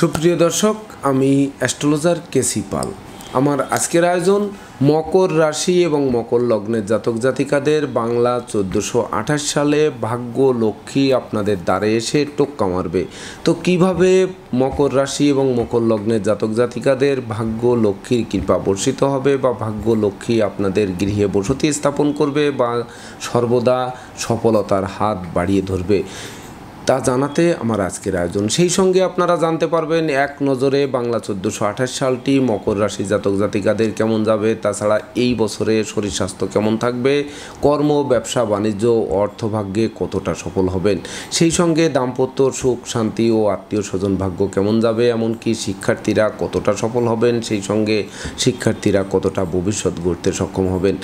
সুপ্রিয় দর্শক আমি অ্যাস্ট্রোলজার কেসি পাল আমার আজকের আয়োজন মকর রাশি এবং মকর লগ্নের জাতক জাতিকাদের বাংলা চোদ্দোশো আঠাশ সালে ভাগ্য লক্ষ্মী আপনাদের দ্বারে এসে টোক্কা মারবে তো কিভাবে মকর রাশি এবং মকর লগ্নের জাতক জাতিকাদের ভাগ্য লক্ষ্মীর কৃপা বর্ষিত হবে বা ভাগ্য লক্ষ্মী আপনাদের গৃহে বসতি স্থাপন করবে বা সর্বদা সফলতার হাত বাড়িয়ে ধরবে তা জানাতে আমার আজকের আয়োজন সেই সঙ্গে আপনারা জানতে পারবেন এক নজরে বাংলা চোদ্দোশো আঠাশ সালটি মকর রাশি জাতক জাতিকাদের কেমন যাবে তাছাড়া এই বছরে শরীর স্বাস্থ্য কেমন থাকবে কর্ম ব্যবসা বাণিজ্য অর্থভাগ্যে কতটা সফল হবেন সেই সঙ্গে দাম্পত্য সুখ শান্তি ও আত্মীয় স্বজন ভাগ্য কেমন যাবে এমনকি শিক্ষার্থীরা কতটা সফল হবেন সেই সঙ্গে শিক্ষার্থীরা কতটা ভবিষ্যৎ গড়তে সক্ষম হবেন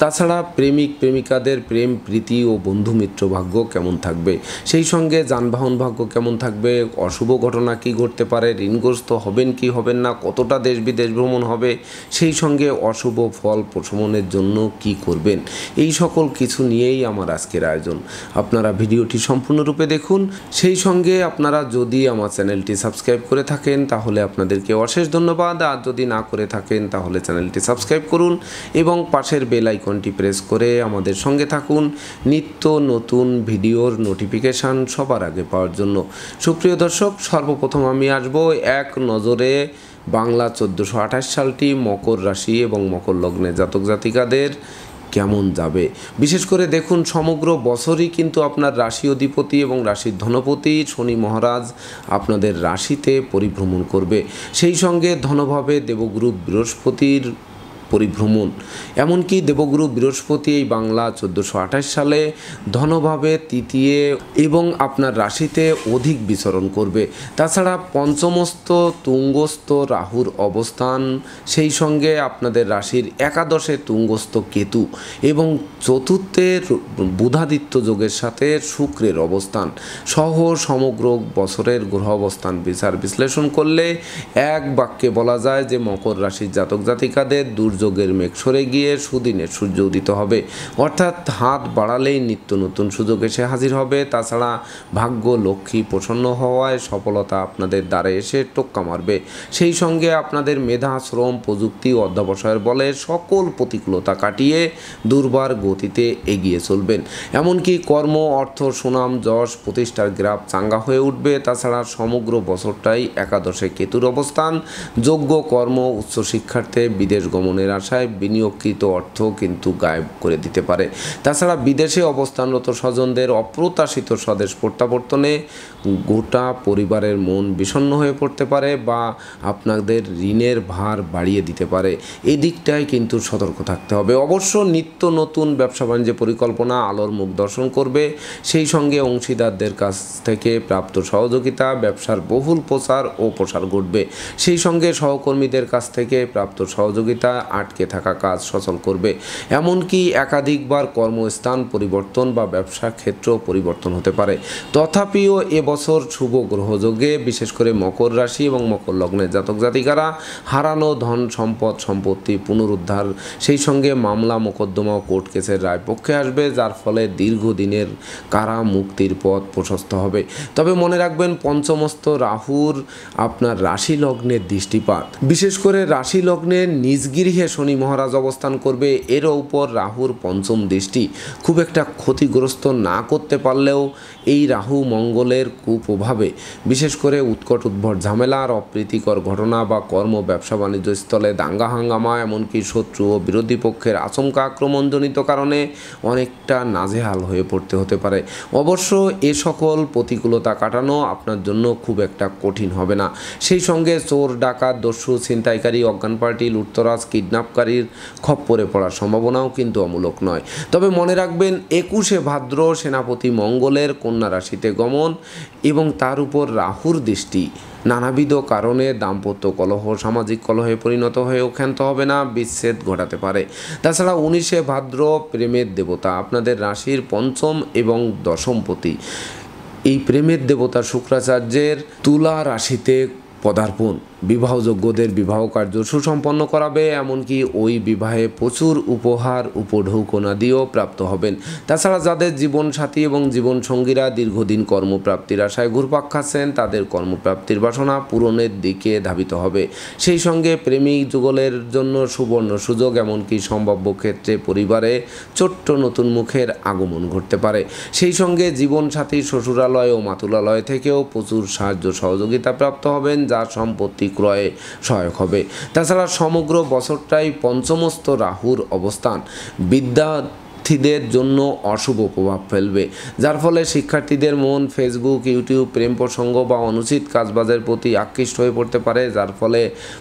তাছাড়া প্রেমিক প্রেমিকাদের প্রেম প্রীতি ও বন্ধু মিত্র ভাগ্য কেমন থাকবে সেই সঙ্গে সঙ্গে যানবাহন ভাগ্য কেমন থাকবে অশুভ ঘটনা কি ঘটতে পারে ঋণগ্রস্ত হবেন কি হবেন না কতটা দেশ বিদেশ ভ্রমণ হবে সেই সঙ্গে অশুভ ফল প্রশমনের জন্য কি করবেন এই সকল কিছু নিয়েই আমার আজকের আয়োজন আপনারা ভিডিওটি সম্পূর্ণরূপে দেখুন সেই সঙ্গে আপনারা যদি আমার চ্যানেলটি সাবস্ক্রাইব করে থাকেন তাহলে আপনাদেরকে অশেষ ধন্যবাদ আর যদি না করে থাকেন তাহলে চ্যানেলটি সাবস্ক্রাইব করুন এবং পাশের বেল আইকনটি প্রেস করে আমাদের সঙ্গে থাকুন নিত্য নতুন ভিডিওর নোটিফিকেশান সব সবার আগে পাওয়ার জন্য সুপ্রিয় দর্শক সর্বপ্রথম আমি আসব এক নজরে বাংলা চোদ্দোশো আঠাশ সালটি মকর রাশি এবং মকর লগ্নে জাতক জাতিকাদের কেমন যাবে বিশেষ করে দেখুন সমগ্র বছরই কিন্তু আপনার রাশি অধিপতি এবং রাশির ধনপতি শনি মহারাজ আপনাদের রাশিতে পরিভ্রমণ করবে সেই সঙ্গে ধনভাবে দেবগুরু বৃহস্পতির পরিভ্রমণ এমনকি দেবগুরু বৃহস্পতি এই বাংলা চোদ্দোশো সালে ধনভাবে তৃতীয় এবং আপনার রাশিতে অধিক বিচরণ করবে তাছাড়া পঞ্চমস্ত তুঙ্গস্থ রাহুর অবস্থান সেই সঙ্গে আপনাদের রাশির একাদশে তুঙ্গস্থ কেতু এবং চতুর্থে বুধাদিত্য যোগের সাথে শুক্রের অবস্থান সহ সমগ্র বছরের গ্রহ অবস্থান বিচার বিশ্লেষণ করলে এক বাক্যে বলা যায় যে মকর রাশির জাতক জাতিকাদের দুর্যোগ যোগের মেঘ সরে গিয়ে সুদিনের সূর্য উদিত হবে অর্থাৎ হাত বাড়ালেই নিত্য নতুন সুযোগ এসে হাজির হবে তাছাড়া ভাগ্য লক্ষ্মী প্রসন্ন হওয়ায় সফলতা আপনাদের দ্বারে এসে টোক্কা মারবে সেই সঙ্গে আপনাদের মেধা শ্রম প্রযুক্তি অধ্যাবসায়ের বলে সকল প্রতিকূলতা কাটিয়ে দুর্বার গতিতে এগিয়ে চলবেন এমনকি কর্ম অর্থ সুনাম যশ প্রতিষ্ঠার গ্রাফ চাঙ্গা হয়ে উঠবে তাছাড়া সমগ্র বছরটাই একাদশে কেতুর অবস্থান যোগ্য কর্ম উচ্চ শিক্ষার্থে বিদেশ গমনের লাভের আশায় বিনিয়োগকৃত অর্থ কিন্তু গায়েব করে দিতে পারে তাছাড়া বিদেশে অবস্থানরত স্বজনদের অপ্রত্যাশিত স্বদেশ প্রত্যাবর্তনে গোটা পরিবারের মন বিষণ্ন হয়ে পড়তে পারে বা আপনাদের ঋণের ভার বাড়িয়ে দিতে পারে এই দিকটায় কিন্তু সতর্ক থাকতে হবে অবশ্য নিত্য নতুন ব্যবসা বাণিজ্য পরিকল্পনা আলোর মুখ দর্শন করবে সেই সঙ্গে অংশীদারদের কাছ থেকে প্রাপ্ত সহযোগিতা ব্যবসার বহুল প্রচার ও প্রসার ঘটবে সেই সঙ্গে সহকর্মীদের কাছ থেকে প্রাপ্ত সহযোগিতা আটকে থাকা কাজ সচল করবে এমনকি একাধিকবার কর্মস্থান পরিবর্তন বা ব্যবসা ক্ষেত্র পরিবর্তন হতে পারে তথাপিও এবছর শুভ গ্রহযোগে বিশেষ করে মকর রাশি এবং মকর লগ্নের জাতক জাতিকারা হারানো ধন সম্পদ সম্পত্তি পুনরুদ্ধার সেই সঙ্গে মামলা মোকদ্দমা কোর্ট কেসের রায় পক্ষে আসবে যার ফলে দীর্ঘদিনের কারা মুক্তির পথ প্রশস্ত হবে তবে মনে রাখবেন পঞ্চমস্ত রাহুর আপনার রাশি লগ্নের দৃষ্টিপাত বিশেষ করে রাশি লগ্নের নিজগৃহে গৃহে শনি মহারাজ অবস্থান করবে এর উপর রাহুর পঞ্চম দৃষ্টি খুব একটা ক্ষতিগ্রস্ত না করতে পারলেও এই রাহু মঙ্গলের কুপ্রভাবে বিশেষ করে উৎকট উদ্ভট ঝামেলার অপ্রীতিকর ঘটনা বা কর্ম ব্যবসা বাণিজ্য স্থলে দাঙ্গা হাঙ্গামা এমনকি শত্রু ও বিরোধী পক্ষের আচমকা আক্রমণজনিত কারণে অনেকটা নাজেহাল হয়ে পড়তে হতে পারে অবশ্য এ সকল প্রতিকূলতা কাটানো আপনার জন্য খুব একটা কঠিন হবে না সেই সঙ্গে চোর ডাকাত দস্যু ছিনতাইকারী অজ্ঞান পার্টি লুটতরাজ কিডন্যাপ কিডন্যাপকারীর খপ্পরে পড়ার সম্ভাবনাও কিন্তু অমূলক নয় তবে মনে রাখবেন একুশে ভাদ্র সেনাপতি মঙ্গলের কন্যা রাশিতে গমন এবং তার উপর রাহুর দৃষ্টি নানাবিধ কারণে দাম্পত্য কলহ সামাজিক কলহে পরিণত হয়ে ক্ষান্ত হবে না বিচ্ছেদ ঘটাতে পারে তাছাড়া উনিশে ভাদ্র প্রেমের দেবতা আপনাদের রাশির পঞ্চম এবং দশমপতি এই প্রেমের দেবতা শুক্রাচার্যের তুলা রাশিতে পদার্পণ বিবাহযোগ্যদের বিবাহ কার্য সুসম্পন্ন করাবে এমনকি ওই বিবাহে প্রচুর উপহার উপঢৌকনাদিও প্রাপ্ত হবেন তাছাড়া যাদের জীবন সাথী এবং জীবন সঙ্গীরা দীর্ঘদিন কর্মপ্রাপ্তির আশায় ঘুরপাক খাচ্ছেন তাদের কর্মপ্রাপ্তির বাসনা পূরণের দিকে ধাবিত হবে সেই সঙ্গে প্রেমিক যুগলের জন্য সুবর্ণ সুযোগ এমনকি সম্ভাব্য ক্ষেত্রে পরিবারে ছোট্ট নতুন মুখের আগমন ঘটতে পারে সেই সঙ্গে জীবন সাথী শ্বশুরালয় ও মাতুলালয় থেকেও প্রচুর সাহায্য সহযোগিতা প্রাপ্ত হবেন যা সম্পত্তি ক্রয়ে সহায়ক হবে তাছাড়া সমগ্র বছরটাই পঞ্চমস্ত রাহুর অবস্থান বিদ্যা শিক্ষার্থীদের জন্য অশুভ প্রভাব ফেলবে যার ফলে শিক্ষার্থীদের মন ফেসবুক ইউটিউব প্রেম প্রসঙ্গ বা অনুচিত কাজবাজের প্রতি আকৃষ্ট হয়ে পড়তে পারে যার ফলে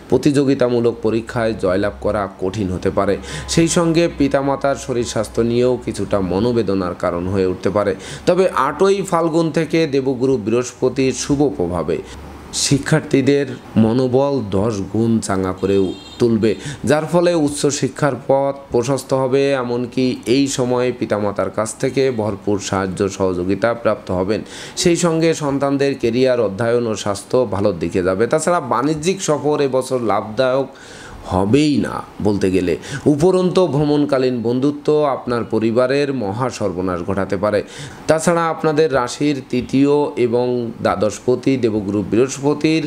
প্রতিযোগিতামূলক পরীক্ষায় জয়লাভ করা কঠিন হতে পারে সেই সঙ্গে পিতামাতার শরীর স্বাস্থ্য নিয়েও কিছুটা মনোবেদনার কারণ হয়ে উঠতে পারে তবে আটই ফাল্গুন থেকে দেবগুরু বৃহস্পতির শুভ প্রভাবে শিক্ষার্থীদের মনোবল দশ গুণ চাঙ্গা করে তুলবে যার ফলে উচ্চ শিক্ষার পথ প্রশস্ত হবে এমনকি এই সময়ে পিতামাতার কাছ থেকে ভরপুর সাহায্য সহযোগিতা প্রাপ্ত হবেন সেই সঙ্গে সন্তানদের কেরিয়ার অধ্যয়ন ও স্বাস্থ্য ভালোর দিকে যাবে তাছাড়া বাণিজ্যিক সফর এবছর লাভদায়ক হবেই না বলতে গেলে উপরন্ত ভ্রমণকালীন বন্ধুত্ব আপনার পরিবারের মহা সর্বনাশ ঘটাতে পারে তাছাড়া আপনাদের রাশির তৃতীয় এবং দ্বাদশপতি দেবগুরু বৃহস্পতির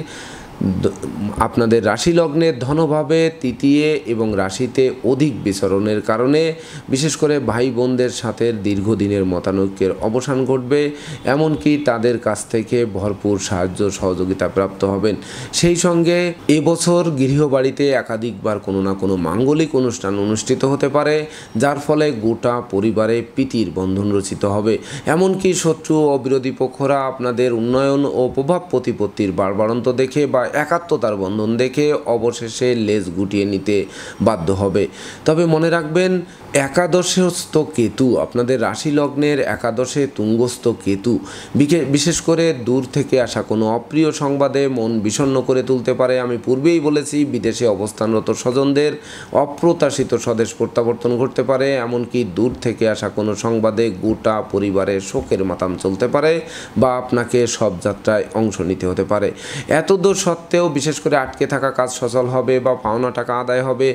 আপনাদের রাশি লগ্নে ধনভাবে তৃতীয় এবং রাশিতে অধিক বিচরণের কারণে বিশেষ করে ভাই বোনদের সাথে দীর্ঘদিনের মতানৈক্যের অবসান ঘটবে এমনকি তাদের কাছ থেকে ভরপুর সাহায্য সহযোগিতা প্রাপ্ত হবেন সেই সঙ্গে এবছর গৃহবাড়িতে একাধিকবার কোনো না কোনো মাঙ্গলিক অনুষ্ঠান অনুষ্ঠিত হতে পারে যার ফলে গোটা পরিবারে প্রীতির বন্ধন রচিত হবে এমনকি শত্রু ও বিরোধী পক্ষরা আপনাদের উন্নয়ন ও প্রভাব প্রতিপত্তির বাড়বাড়ন্ত দেখে বা একাত্মতার বন্ধন দেখে অবশেষে লেজ গুটিয়ে নিতে বাধ্য হবে তবে মনে রাখবেন একাদশস্থ কেতু আপনাদের রাশি লগ্নের একাদশে তুঙ্গস্থ কেতু বিশেষ করে দূর থেকে আসা কোনো অপ্রিয় সংবাদে মন বিষণ্ন করে তুলতে পারে আমি পূর্বেই বলেছি বিদেশে অবস্থানরত স্বজনদের অপ্রত্যাশিত স্বদেশ প্রত্যাবর্তন ঘটতে পারে এমনকি দূর থেকে আসা কোনো সংবাদে গোটা পরিবারে শোকের মাতাম চলতে পারে বা আপনাকে সব যাত্রায় অংশ নিতে হতে পারে এতদূর সত্ত্বেও বিশেষ করে আটকে থাকা কাজ সচল হবে বা পাওনা টাকা আদায় হবে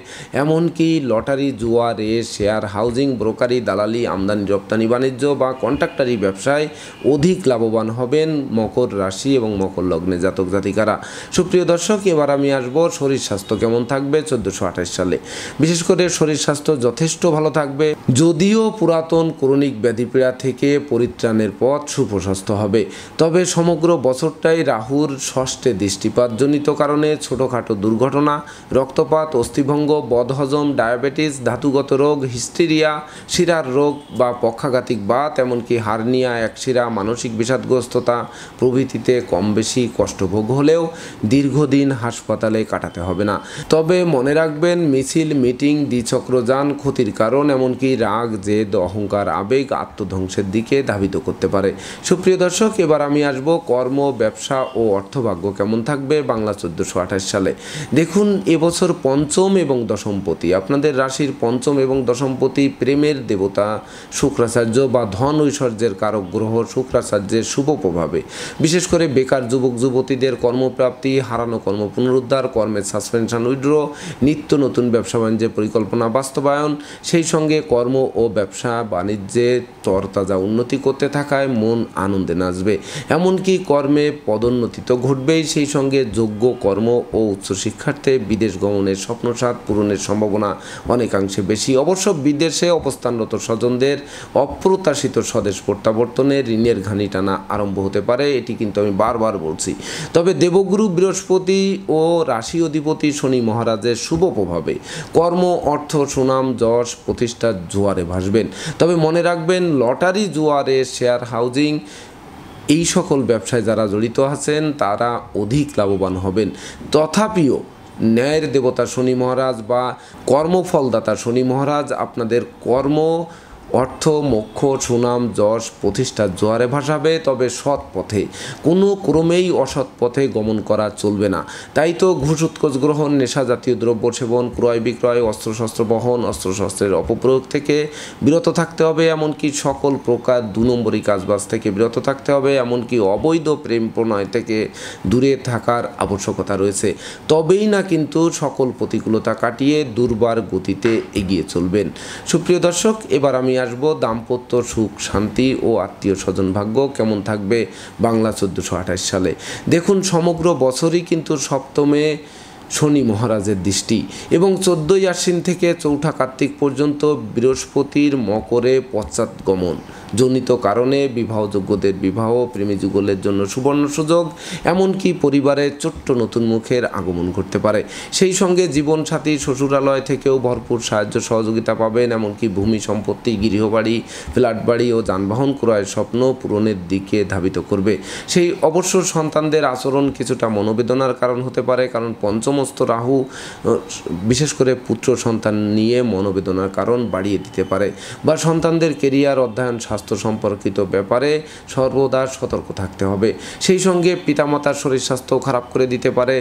এমনকি লটারি জুয়া রে শেয়ার হাউজিং ব্রোকারি দালালি আমদানি রপ্তানি বাণিজ্য বা কন্ট্রাক্টারি ব্যবসায় অধিক লাভবান হবেন মকর রাশি এবং মকর লগ্নে জাতক জাতিকারা সুপ্রিয় দর্শক এবার আমি আসব শরীর স্বাস্থ্য কেমন থাকবে চোদ্দোশো আঠাশ সালে বিশেষ করে শরীর স্বাস্থ্য যথেষ্ট ভালো থাকবে যদিও পুরাতন ক্রনিক ব্যাধিপীড়া থেকে পরিত্রাণের পথ সুপ্রশস্ত হবে তবে সমগ্র বছরটাই রাহুর ষষ্ঠে দৃষ্টিপাত বজ্রজনিত কারণে ছোটোখাটো দুর্ঘটনা রক্তপাত অস্থিভঙ্গ বদহজম ডায়াবেটিস ধাতুগত রোগ হিস্টেরিয়া শিরার রোগ বা পক্ষাঘাতিক বাত এমনকি হার্নিয়া একশিরা মানসিক বিষাদগ্রস্ততা প্রভৃতিতে কম বেশি কষ্টভোগ হলেও দীর্ঘদিন হাসপাতালে কাটাতে হবে না তবে মনে রাখবেন মিছিল মিটিং দ্বিচক্রযান ক্ষতির কারণ এমনকি রাগ জেদ অহংকার আবেগ আত্মধ্বংসের দিকে ধাবিত করতে পারে সুপ্রিয় দর্শক এবার আমি আসব কর্ম ব্যবসা ও অর্থভাগ্য কেমন থাকবে যায় বাংলা চোদ্দোশো আঠাশ সালে দেখুন এবছর পঞ্চম এবং দশমপতি আপনাদের রাশির পঞ্চম এবং দশমপতি প্রেমের দেবতা শুক্রাচার্য বা ধন ঐশ্বর্যের কারক গ্রহ শুক্রাচার্যের শুভ প্রভাবে বিশেষ করে বেকার যুবক যুবতীদের কর্মপ্রাপ্তি হারানো কর্ম পুনরুদ্ধার কর্মের সাসপেনশন উইড্র নিত্য নতুন ব্যবসা বাণিজ্যের পরিকল্পনা বাস্তবায়ন সেই সঙ্গে কর্ম ও ব্যবসা বাণিজ্যে তরতাজা উন্নতি করতে থাকায় মন আনন্দে নাচবে এমনকি কর্মে পদোন্নতি তো ঘটবেই সেই সঙ্গে যোগ্য কর্ম ও শিক্ষার্থে বিদেশ গমনের স্বপ্নসাদ পূরণের সম্ভাবনা অনেকাংশে বেশি অবশ্য বিদেশে অবস্থানরত স্বজনদের অপ্রত্যাশিত স্বদেশ প্রত্যাবর্তনে ঋণের ঘানি টানা আরম্ভ হতে পারে এটি কিন্তু আমি বারবার বলছি তবে দেবগুরু বৃহস্পতি ও রাশি অধিপতি শনি মহারাজের শুভ প্রভাবে কর্ম অর্থ সুনাম যশ প্রতিষ্ঠার জোয়ারে ভাসবেন তবে মনে রাখবেন লটারি জোয়ারে শেয়ার হাউজিং এই সকল ব্যবসায় যারা জড়িত আছেন তারা অধিক লাভবান হবেন তথাপিও ন্যায়ের দেবতা শনি মহারাজ বা কর্মফলদাতা শনি মহারাজ আপনাদের কর্ম অর্থ মোক্ষ সুনাম যশ প্রতিষ্ঠা জোয়ারে ভাসাবে তবে সৎ পথে কোনো ক্রমেই অসৎ পথে গমন করা চলবে না তাই তো ঘুষ উৎকোচ গ্রহণ নেশা জাতীয় দ্রব্য সেবন ক্রয় বিক্রয় অস্ত্রশস্ত্র বহন অস্ত্রশস্ত্রের অপপ্রয়োগ থেকে বিরত থাকতে হবে এমনকি সকল প্রকার দু নম্বরী কাজবাজ থেকে বিরত থাকতে হবে এমনকি অবৈধ প্রেম প্রণয় থেকে দূরে থাকার আবশ্যকতা রয়েছে তবেই না কিন্তু সকল প্রতিকূলতা কাটিয়ে দুর্বার গতিতে এগিয়ে চলবেন সুপ্রিয় দর্শক এবার আমি আসব দাম্পত্য সুখ শান্তি ও আত্মীয় স্বজন ভাগ্য কেমন থাকবে বাংলা চোদ্দোশো আঠাশ সালে দেখুন সমগ্র বছরই কিন্তু সপ্তমে শনি মহারাজের দৃষ্টি এবং চোদ্দোই আশ্বিন থেকে চৌঠা কার্তিক পর্যন্ত বৃহস্পতির মকরে পশ্চাৎগমন গমন জনিত কারণে বিবাহযোগ্যদের বিবাহ প্রেমী যুগলের জন্য সুবর্ণ সুযোগ এমনকি পরিবারে ছোট্ট নতুন মুখের আগমন ঘটতে পারে সেই সঙ্গে জীবনসাথী শ্বশুরালয় থেকেও ভরপুর সাহায্য সহযোগিতা পাবেন এমনকি ভূমি সম্পত্তি গৃহবাড়ি ফ্ল্যাট বাড়ি ও যানবাহন ক্রয়ের স্বপ্ন পূরণের দিকে ধাবিত করবে সেই অবশ্য সন্তানদের আচরণ কিছুটা মনোবেদনার কারণ হতে পারে কারণ পঞ্চমস্ত রাহু বিশেষ করে পুত্র সন্তান নিয়ে মনোবেদনার কারণ বাড়িয়ে দিতে পারে বা সন্তানদের কেরিয়ার অধ্যয়ন স্বাস্থ্য স্বাস্থ্য সম্পর্কিত ব্যাপারে সর্বদা সতর্ক থাকতে হবে সেই সঙ্গে পিতামাতার শরীর স্বাস্থ্য খারাপ করে দিতে পারে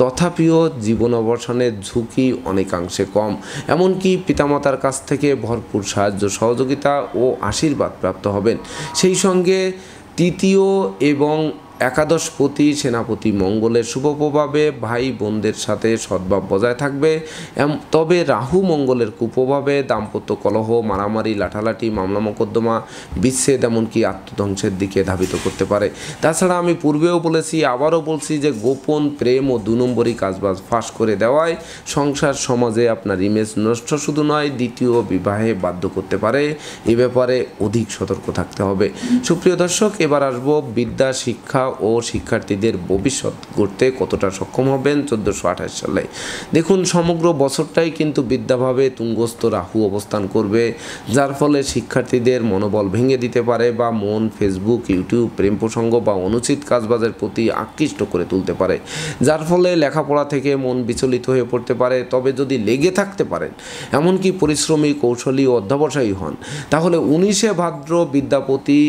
তথাপিও জীবন অবসানের ঝুঁকি অনেকাংশে কম এমনকি পিতামাতার কাছ থেকে ভরপুর সাহায্য সহযোগিতা ও আশীর্বাদ প্রাপ্ত হবেন সেই সঙ্গে তৃতীয় এবং একাদশপতি সেনাপতি মঙ্গলের শুভ প্রভাবে ভাই বোনদের সাথে সদ্ভাব বজায় থাকবে তবে রাহু মঙ্গলের কুপ্রভাবে দাম্পত্য কলহ মারামারি লাঠালাঠি মামলা মোকদ্দমা বিচ্ছেদ এমনকি আত্মধ্বংসের দিকে ধাবিত করতে পারে তাছাড়া আমি পূর্বেও বলেছি আবারও বলছি যে গোপন প্রেম ও দু নম্বরই কাজবাজ ফাঁস করে দেওয়ায় সংসার সমাজে আপনার ইমেজ নষ্ট শুধু নয় দ্বিতীয় বিবাহে বাধ্য করতে পারে এ ব্যাপারে অধিক সতর্ক থাকতে হবে সুপ্রিয় দর্শক এবার আসবো বিদ্যা শিক্ষা ও শিক্ষার্থীদের ভবিষ্যৎ গড়তে কতটা সক্ষম হবেন চোদ্দোশো আঠাশ সালে দেখুন সমগ্র বছরটাই কিন্তু বিদ্যাভাবে তুঙ্গস্থ রাহু অবস্থান করবে যার ফলে শিক্ষার্থীদের মনোবল ভেঙে দিতে পারে বা মন ফেসবুক ইউটিউব প্রেম প্রসঙ্গ বা অনুচিত কাজবাজের প্রতি আকৃষ্ট করে তুলতে পারে যার ফলে লেখাপড়া থেকে মন বিচলিত হয়ে পড়তে পারে তবে যদি লেগে থাকতে পারেন এমনকি পরিশ্রমী কৌশলী অধ্যাবসায়ী হন তাহলে উনিশে ভাদ্র বিদ্যাপতি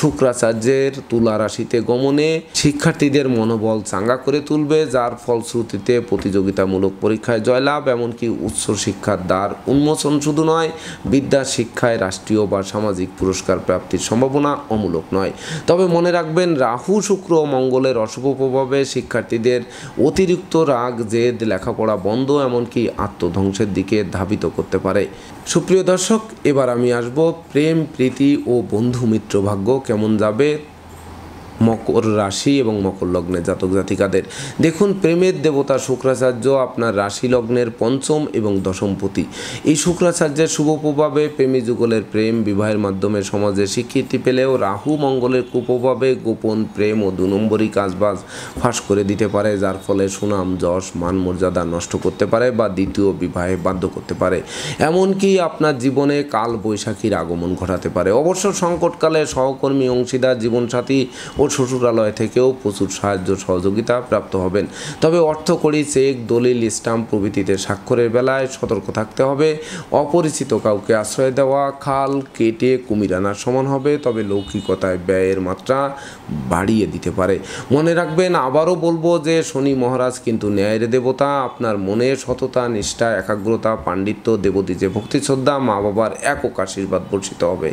শুক্রাচার্যের তুলা রাশিতে গমনে শিক্ষার্থীদের মনোবল চাঙ্গা করে তুলবে যার ফলশ্রুতিতে প্রতিযোগিতামূলক পরীক্ষায় জয়লাভ এমনকি উচ্চ শিক্ষার দ্বার উন্মোচন শুধু নয় বিদ্যা শিক্ষায় রাষ্ট্রীয় বা সামাজিক পুরস্কার প্রাপ্তির সম্ভাবনা অমূলক নয় তবে মনে রাখবেন রাহু শুক্র মঙ্গলের অশুভ প্রভাবে শিক্ষার্থীদের অতিরিক্ত রাগ জেদ লেখাপড়া বন্ধ এমনকি আত্মধ্বংসের দিকে ধাবিত করতে পারে সুপ্রিয় দর্শক এবার আমি আসব প্রেম প্রীতি ও বন্ধু মিত্র ভাগ্য কেমন যাবে মকর রাশি এবং মকর লগ্নের জাতক জাতিকাদের দেখুন প্রেমের দেবতা শুক্রাচার্য আপনার রাশি লগ্নের পঞ্চম এবং দশমপতি এই শুক্রাচার্যের শুভ প্রভাবে প্রেমী যুগলের প্রেম বিবাহের মাধ্যমে সমাজে স্বীকৃতি পেলেও রাহু মঙ্গলের কুপ্রভাবে গোপন প্রেম ও দু নম্বরই কাজবাজ ফাঁস করে দিতে পারে যার ফলে সুনাম যশ মান মর্যাদা নষ্ট করতে পারে বা দ্বিতীয় বিবাহে বাধ্য করতে পারে এমনকি আপনার জীবনে কাল বৈশাখীর আগমন ঘটাতে পারে অবশ্য সংকটকালে সহকর্মী অংশীদার জীবনসাথী ও শ্বশুরালয় থেকেও প্রচুর সাহায্য সহযোগিতা প্রাপ্ত হবেন তবে অর্থকড়ি চেক দলিল স্টাম্প প্রভৃতিতে স্বাক্ষরের বেলায় সতর্ক থাকতে হবে অপরিচিত কাউকে আশ্রয় দেওয়া খাল কেটে কুমির আনার সমান হবে তবে লৌকিকতায় ব্যয়ের মাত্রা বাড়িয়ে দিতে পারে মনে রাখবেন আবারও বলবো যে শনি মহারাজ কিন্তু ন্যায়ের দেবতা আপনার মনে সততা নিষ্ঠা একাগ্রতা পাণ্ডিত্য দেবতী যে ভক্তি শ্রদ্ধা মা বাবার একক আশীর্বাদ বর্ষিত হবে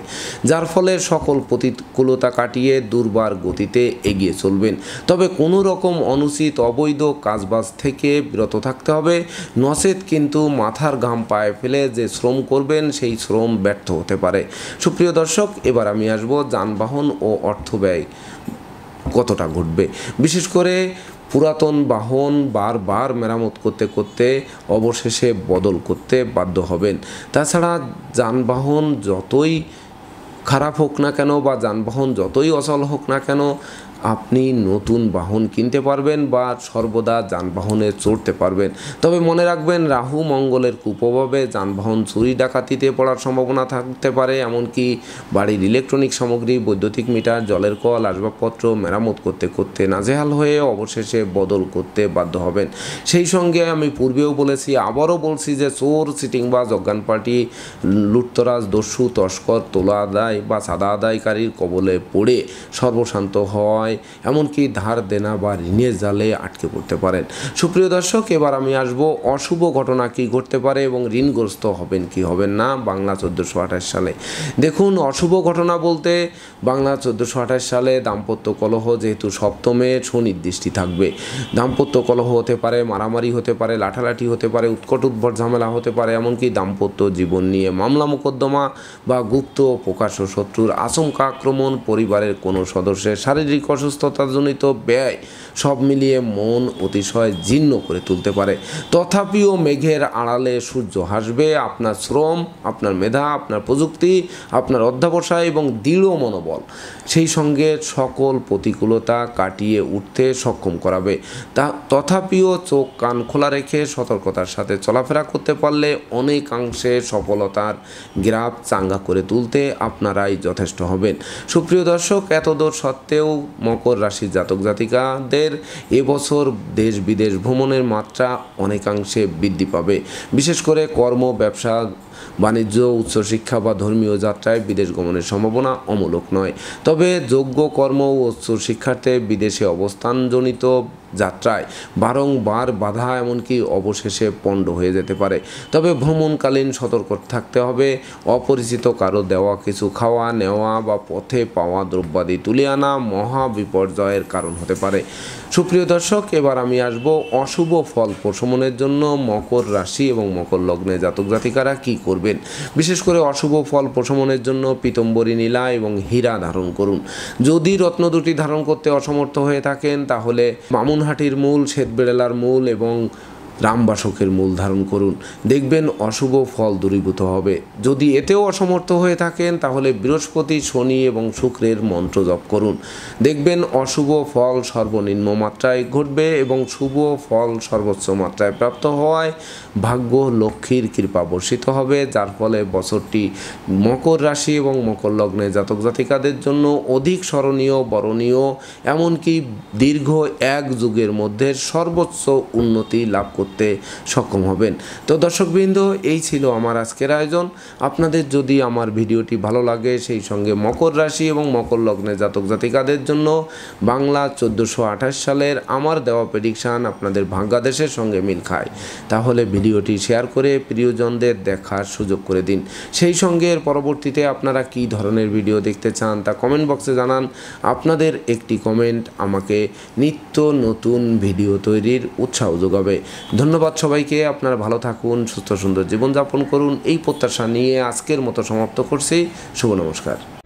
যার ফলে সকল প্রতিকূলতা কাটিয়ে দুর্বার গতি পদ্ধতিতে এগিয়ে চলবেন তবে কোনো রকম অনুচিত অবৈধ কাজবাজ থেকে বিরত থাকতে হবে নসেদ কিন্তু মাথার ঘাম পায়ে ফেলে যে শ্রম করবেন সেই শ্রম ব্যর্থ হতে পারে সুপ্রিয় দর্শক এবার আমি আসব যানবাহন ও অর্থ ব্যয় কতটা ঘটবে বিশেষ করে পুরাতন বাহন বারবার মেরামত করতে করতে অবশেষে বদল করতে বাধ্য হবেন তাছাড়া যানবাহন যতই খারাপ হোক না কেন বা যানবাহন যতই অচল হোক না কেন আপনি নতুন বাহন কিনতে পারবেন বা সর্বদা যানবাহনে চড়তে পারবেন তবে মনে রাখবেন রাহু মঙ্গলের কুপভাবে যানবাহন চুরি ডাকাতিতে পড়ার সম্ভাবনা থাকতে পারে এমনকি বাড়ির ইলেকট্রনিক সামগ্রী বৈদ্যুতিক মিটার জলের কল আসবাবপত্র মেরামত করতে করতে নাজেহাল হয়ে অবশেষে বদল করতে বাধ্য হবেন সেই সঙ্গে আমি পূর্বেও বলেছি আবারও বলছি যে চোর সিটিং বা জজ্ঞান পার্টি লুটতরাজ দস্যু তস্কর তোলা আদায় বা সাদা আদায়কারীর কবলে পড়ে সর্বশান্ত হয় নয় এমনকি ধার দেনা বা ঋণের জালে আটকে পড়তে পারেন সুপ্রিয় দর্শক এবার আমি আসব অশুভ ঘটনা কি ঘটতে পারে এবং ঋণগ্রস্ত হবেন কি হবেন না বাংলা চোদ্দোশো সালে দেখুন অশুভ ঘটনা বলতে বাংলা চোদ্দোশো সালে দাম্পত্য কলহ যেহেতু সপ্তমে সুনির্দিষ্টি থাকবে দাম্পত্য কলহ হতে পারে মারামারি হতে পারে লাঠালাঠি হতে পারে উৎকট উদ্ভট ঝামেলা হতে পারে এমনকি দাম্পত্য জীবন নিয়ে মামলা মোকদ্দমা বা গুপ্ত প্রকাশ্য শত্রুর আশঙ্কা আক্রমণ পরিবারের কোনো সদস্যের শারীরিক অসুস্থতাজনিত ব্যয় সব মিলিয়ে মন অতিশয় জীর্ণ করে তুলতে পারে তথাপিও মেঘের আড়ালে সূর্য হাসবে আপনার শ্রম আপনার মেধা আপনার প্রযুক্তি আপনার অধ্যাবসায় এবং দৃঢ় মনোবল সেই সঙ্গে সকল প্রতিকূলতা কাটিয়ে উঠতে সক্ষম করাবে তা তথাপিও চোখ কান খোলা রেখে সতর্কতার সাথে চলাফেরা করতে পারলে অনেকাংশে সফলতার গ্রাফ চাঙ্গা করে তুলতে আপনারাই যথেষ্ট হবেন সুপ্রিয় দর্শক এতদূর সত্ত্বেও মকর রাশির জাতক জাতিকাদের আমাদের এবছর দেশ বিদেশ ভ্রমণের মাত্রা অনেকাংশে বৃদ্ধি পাবে বিশেষ করে কর্ম ব্যবসা বাণিজ্য উচ্চশিক্ষা বা ধর্মীয় যাত্রায় বিদেশ গমনের সম্ভাবনা অমূলক নয় তবে যোগ্য কর্ম ও উচ্চ শিক্ষার্থে বিদেশে অবস্থানজনিত যাত্রায় বারংবার বাধা এমনকি অবশেষে পণ্ড হয়ে যেতে পারে তবে ভ্রমণকালীন সতর্ক থাকতে হবে অপরিচিত কারো দেওয়া কিছু খাওয়া নেওয়া বা পথে পাওয়া দ্রব্যাদি তুলে আনা মহা বিপর্যয়ের কারণ হতে পারে সুপ্রিয় দর্শক এবার আমি আসব অশুভ ফল প্রশমনের জন্য মকর রাশি এবং মকর লগ্নে জাতক জাতিকারা কি করবেন বিশেষ করে অশুভ ফল প্রশমনের জন্য পিতম্বরী নীলা এবং হীরা ধারণ করুন যদি রত্ন দুটি ধারণ করতে অসমর্থ হয়ে থাকেন তাহলে মামুন নতুন হাটির মূল শ্বেতবেড়েলার মূল এবং রামবাসকের মূল ধারণ করুন দেখবেন অশুভ ফল দূরীভূত হবে যদি এতেও অসমর্থ হয়ে থাকেন তাহলে বৃহস্পতি শনি এবং শুক্রের মন্ত্র জপ করুন দেখবেন অশুভ ফল সর্বনিম্ন মাত্রায় ঘটবে এবং শুভ ফল সর্বোচ্চ মাত্রায় প্রাপ্ত হওয়ায় ভাগ্য লক্ষ্মীর কৃপা বর্ষিত হবে যার ফলে বছরটি মকর রাশি এবং মকর লগ্নে জাতক জাতিকাদের জন্য অধিক স্মরণীয় বরণীয় এমনকি দীর্ঘ এক যুগের মধ্যে সর্বোচ্চ উন্নতি লাভ করবে করতে সক্ষম হবেন তো দর্শকবৃন্দ এই ছিল আমার আজকের আয়োজন আপনাদের যদি আমার ভিডিওটি ভালো লাগে সেই সঙ্গে মকর রাশি এবং মকর লগ্নে জাতক জাতিকাদের জন্য বাংলা চোদ্দোশো আঠাশ সালের আমার দেওয়া প্রেডিকশান আপনাদের ভাঙ্গাদেশের সঙ্গে মিল খায় তাহলে ভিডিওটি শেয়ার করে প্রিয়জনদের দেখার সুযোগ করে দিন সেই সঙ্গে এর পরবর্তীতে আপনারা কি ধরনের ভিডিও দেখতে চান তা কমেন্ট বক্সে জানান আপনাদের একটি কমেন্ট আমাকে নিত্য নতুন ভিডিও তৈরির উৎসাহ যোগাবে ধন্যবাদ সবাইকে আপনারা ভালো থাকুন সুস্থ সুন্দর জীবনযাপন করুন এই প্রত্যাশা নিয়ে আজকের মতো সমাপ্ত করছি শুভ নমস্কার